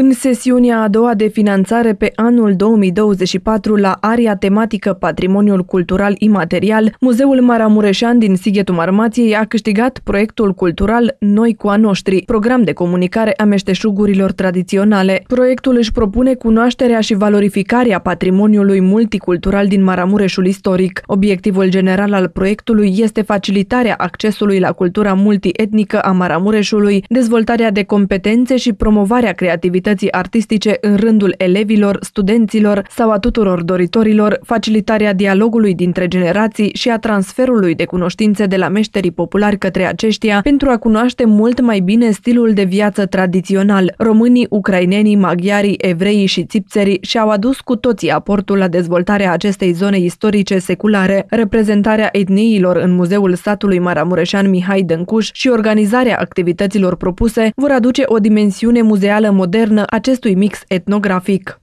În sesiunea a doua de finanțare pe anul 2024 la area tematică Patrimoniul Cultural Imaterial, Muzeul Maramureșan din Sighetul Marmației a câștigat proiectul cultural Noi cu a noștri, program de comunicare a meșteșugurilor tradiționale. Proiectul își propune cunoașterea și valorificarea patrimoniului multicultural din Maramureșul istoric. Obiectivul general al proiectului este facilitarea accesului la cultura multietnică a Maramureșului, dezvoltarea de competențe și promovarea creativității activității artistice în rândul elevilor, studenților sau a tuturor doritorilor, facilitarea dialogului dintre generații și a transferului de cunoștințe de la meșterii populari către aceștia pentru a cunoaște mult mai bine stilul de viață tradițional. Românii, ucrainenii, maghiarii, evreii și țipțerii și-au adus cu toții aportul la dezvoltarea acestei zone istorice seculare, reprezentarea etniilor în Muzeul satului Maramureșan Mihai Dâncuș și organizarea activităților propuse vor aduce o dimensiune muzeală modernă acestui mix etnografic.